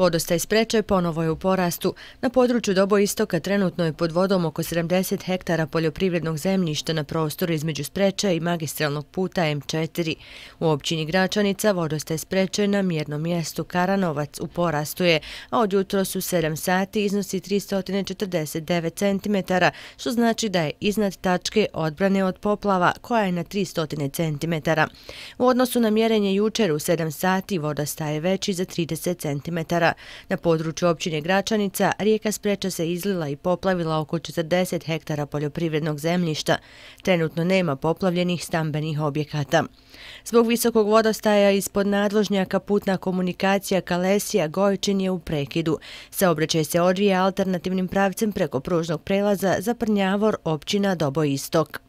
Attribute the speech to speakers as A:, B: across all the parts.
A: Vodostaj spreče ponovo je u porastu. Na području Dobo Istoka trenutno je pod vodom oko 70 hektara poljoprivrednog zemljišta na prostoru između spreče i magistralnog puta M4. U općini Gračanica vodostaj spreče na mjernom mjestu Karanovac u porastu je, a od jutro su 7 sati iznosi 349 cm, što znači da je iznad tačke odbrane od poplava koja je na 300 cm. U odnosu na mjerenje jučer u 7 sati voda staje veći za 30 cm. Na području općine Gračanica rijeka spreča se izlila i poplavila oko 40 hektara poljoprivrednog zemljišta. Trenutno nema poplavljenih stambenih objekata. Zbog visokog vodostaja ispod nadložnjaka putna komunikacija Kalesija Gojčin je u prekidu. Saobraćaj se odvije alternativnim pravcem preko pružnog prelaza za Prnjavor općina Istok.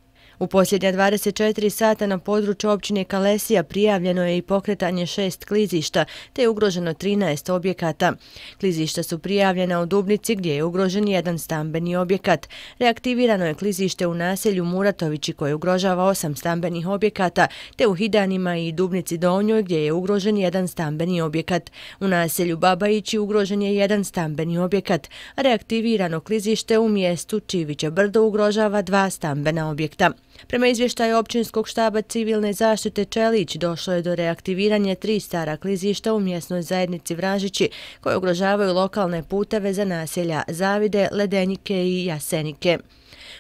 A: U posljednja 24 sata na području općine Kalesija prijavljeno je i pokretanje šest klizišta, te je ugroženo 13 objekata. Klizišta su prijavljena u Dubnici gdje je ugrožen jedan stambeni objekat. Reaktivirano je klizište u naselju Muratovići koje ugrožava osam stambenih objekata, te u Hidanima i Dubnici Donjoj gdje je ugrožen jedan stambeni objekat. U naselju Babajići ugrožen je jedan stambeni objekat. Reaktivirano klizište u mjestu Čivića Brdo ugrožava dva stambena objekta. Prema izvještaju općinskog štaba civilne zaštite Čelić došlo je do reaktiviranja tri stara klizišta u mjesnoj zajednici Vražići koje ugrožavaju lokalne puteve za naselja Zavide, Ledenike i Jasenike.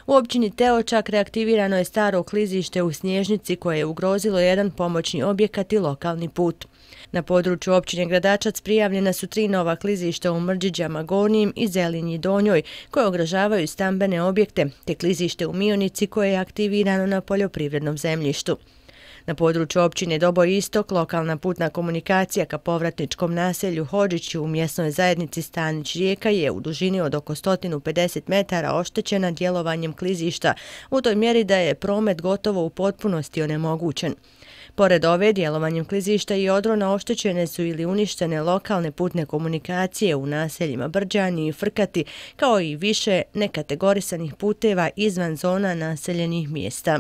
A: U općini Teočak reaktivirano je staro klizište u Snježnici koje je ugrozilo jedan pomoćni objekat i lokalni put. Na području općine Gradačac prijavljena su tri nova klizišta u Mrđiđama Gornijim i Zelinji Donjoj koje ogražavaju stambene objekte, te klizište u Mionici koje je aktivirano planirano na poljoprivrednom zemljištu. Na području općine Doboj Istok lokalna putna komunikacija ka povratničkom naselju Hođići u mjesnoj zajednici Stanić Rijeka je u dužini od oko 150 metara oštećena djelovanjem klizišta u toj mjeri da je promet gotovo u potpunosti onemogućen. Pored ove, djelovanjem klizišta i odrona oštećene su ili uništene lokalne putne komunikacije u naseljima Brđani i Frkati, kao i više nekategorisanih puteva izvan zona naseljenih mjesta.